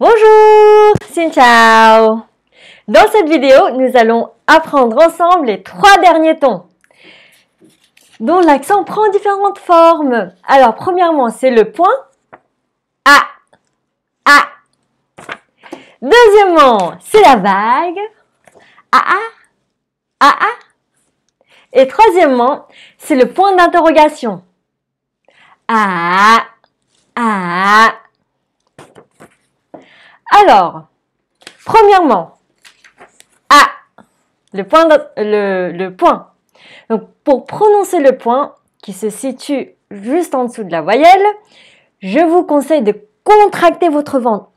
Bonjour, ciao. Dans cette vidéo, nous allons apprendre ensemble les trois derniers tons dont l'accent prend différentes formes. Alors, premièrement, c'est le point A. A. Deuxièmement, c'est la vague. A. A. A. A. Et troisièmement, c'est le point d'interrogation. A. A. Alors, premièrement, A, le point, le, point. Donc, pour prononcer le point qui se situe juste en dessous de la voyelle, je vous conseille de contracter votre ventre.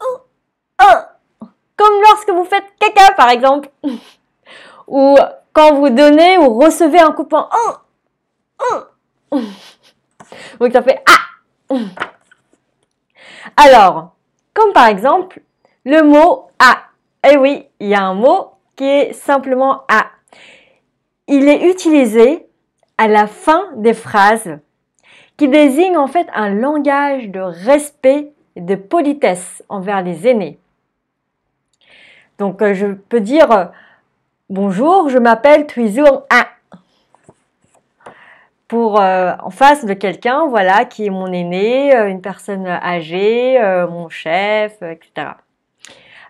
Comme lorsque vous faites caca, par exemple. Ou quand vous donnez ou recevez un coupant. Donc, ça fait ah. Alors, comme par exemple, le mot A. Eh oui, il y a un mot qui est simplement A. Il est utilisé à la fin des phrases qui désigne en fait un langage de respect et de politesse envers les aînés. Donc euh, je peux dire euh, bonjour, je m'appelle Tuisour A. Pour euh, en face de quelqu'un, voilà, qui est mon aîné, une personne âgée, mon chef, etc.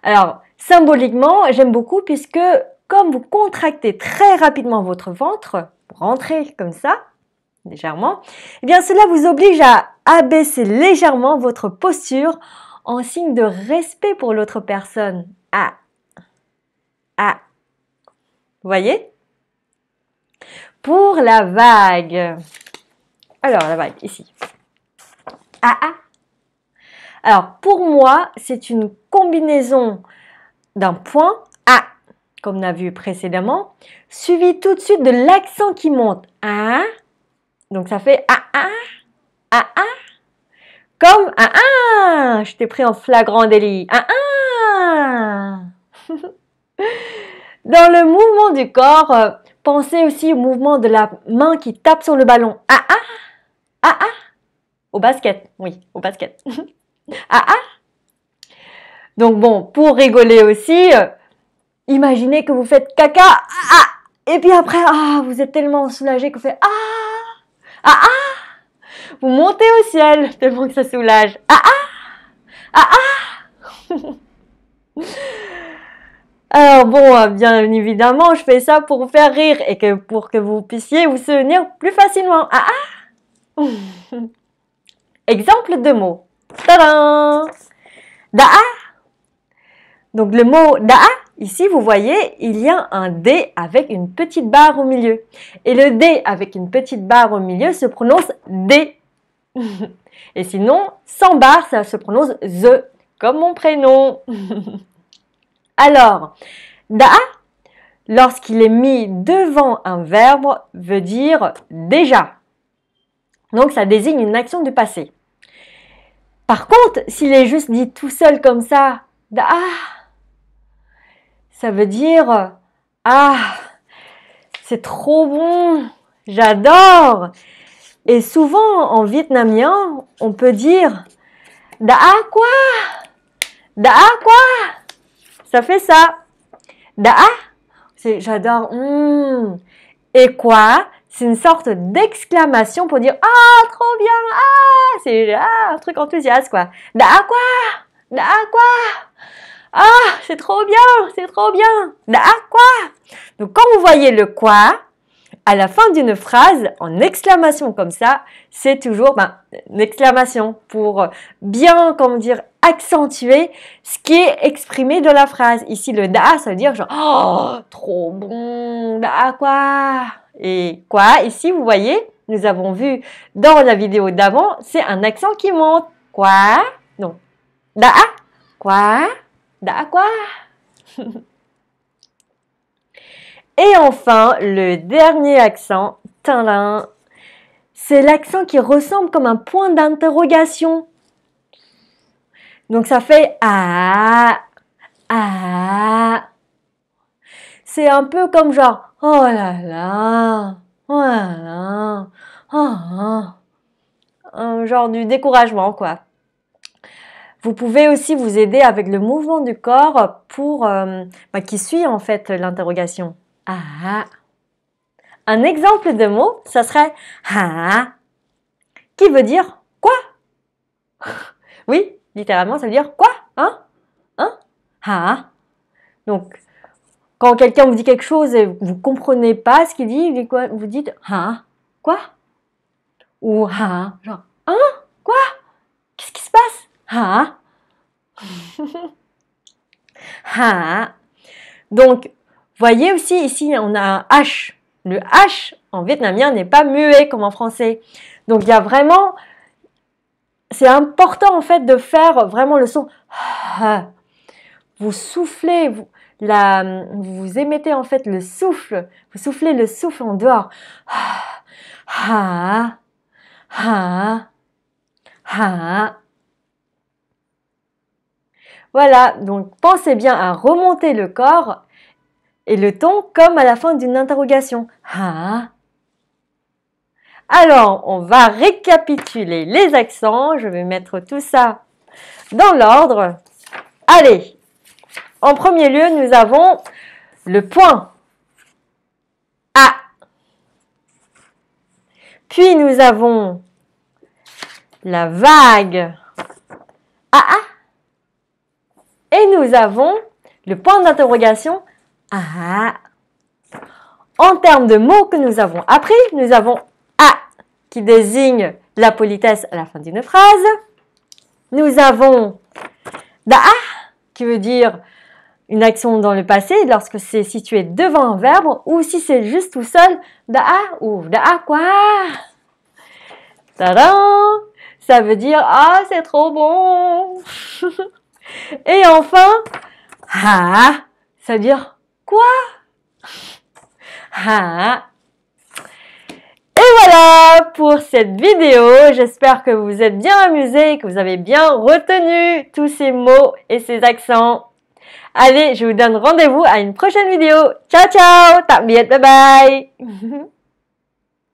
Alors, symboliquement, j'aime beaucoup puisque comme vous contractez très rapidement votre ventre, vous rentrez comme ça, légèrement, eh bien cela vous oblige à abaisser légèrement votre posture en signe de respect pour l'autre personne. Ah. Ah. Vous voyez Pour la vague. Alors, la vague, ici. Ah, ah. Alors pour moi, c'est une combinaison d'un point A, comme on a vu précédemment, suivi tout de suite de l'accent qui monte. A, donc ça fait A, A, A, A, comme A, A. Je t'ai pris en flagrant délit. A, A. Dans le mouvement du corps, euh, pensez aussi au mouvement de la main qui tape sur le ballon. A a »,« a a », Au basket, oui, au basket. Ah ah Donc bon, pour rigoler aussi, euh, imaginez que vous faites caca, ah, ah, et puis après, ah, vous êtes tellement soulagé que vous faites ah, ah ah, vous montez au ciel tellement que ça soulage, ah ah, ah ah. Alors bon, euh, bien évidemment, je fais ça pour vous faire rire et que pour que vous puissiez vous souvenir plus facilement. Ah ah Exemple de mots. Tadam Da'a Donc le mot da'a, ici vous voyez, il y a un D avec une petite barre au milieu. Et le D avec une petite barre au milieu se prononce D. Et sinon, sans barre, ça se prononce THE, comme mon prénom. Alors, da'a, lorsqu'il est mis devant un verbe, veut dire déjà. Donc ça désigne une action du passé. Par contre, s'il est juste dit tout seul comme ça, bah, ah, ça veut dire ah, c'est trop bon, j'adore. Et souvent en vietnamien, on peut dire da quoi, da quoi. Ça fait ça. Da, c'est j'adore. Hmm. Et quoi, c'est une sorte d'exclamation pour dire ah trop bien, ah, c'est ah, un truc enthousiaste, quoi. da bah, quoi bah, Ah, c'est trop bien, c'est trop bien. Bah, quoi Donc quand vous voyez le quoi à la fin d'une phrase en exclamation comme ça, c'est toujours ben, une exclamation pour bien, comment dire, accentuer ce qui est exprimé dans la phrase. Ici, le da, ça veut dire genre, oh, trop bon, da quoi. Et quoi, ici, vous voyez, nous avons vu dans la vidéo d'avant, c'est un accent qui monte. Quoi Non. Da ah. Quoi Da quoi Et enfin, le dernier accent, c'est l'accent qui ressemble comme un point d'interrogation. Donc ça fait ah ah. C'est un peu comme genre oh là là, oh là là. Ah, ah. un genre du découragement quoi. Vous pouvez aussi vous aider avec le mouvement du corps pour euh, bah, qui suit en fait l'interrogation. Ah, un exemple de mot, ça serait qui veut dire quoi Oui, littéralement, ça veut dire quoi Hein Hein Donc, quand quelqu'un vous dit quelque chose et vous comprenez pas ce qu'il dit, vous dites ah, quoi ou ah, genre hein quoi Qu'est-ce qui se passe Ah Donc voyez aussi ici on a un H. Le H en vietnamien n'est pas muet comme en français. Donc il y a vraiment c'est important en fait de faire vraiment le son vous soufflez, vous, la, vous émettez en fait le souffle, vous soufflez le souffle en dehors. Ah, ah, voilà, donc pensez bien à remonter le corps et le ton comme à la fin d'une interrogation. Alors, on va récapituler les accents. Je vais mettre tout ça dans l'ordre. Allez, en premier lieu, nous avons le point. Puis nous avons la vague. Aa. Ah, ah. Et nous avons le point d'interrogation. AA. Ah, en termes de mots que nous avons appris, nous avons a » qui désigne la politesse à la fin d'une phrase. Nous avons da qui veut dire une action dans le passé lorsque c'est situé devant un verbe ou si c'est juste tout seul, da'a ou da'a quoi. Tadam Ça veut dire ah, c'est trop bon. Et enfin, ha, ça veut dire quoi Ha. Et voilà pour cette vidéo. J'espère que vous vous êtes bien amusés que vous avez bien retenu tous ces mots et ces accents. Allez, je vous donne rendez-vous à une prochaine vidéo. Ciao, ciao, tạm biệt, bye bye.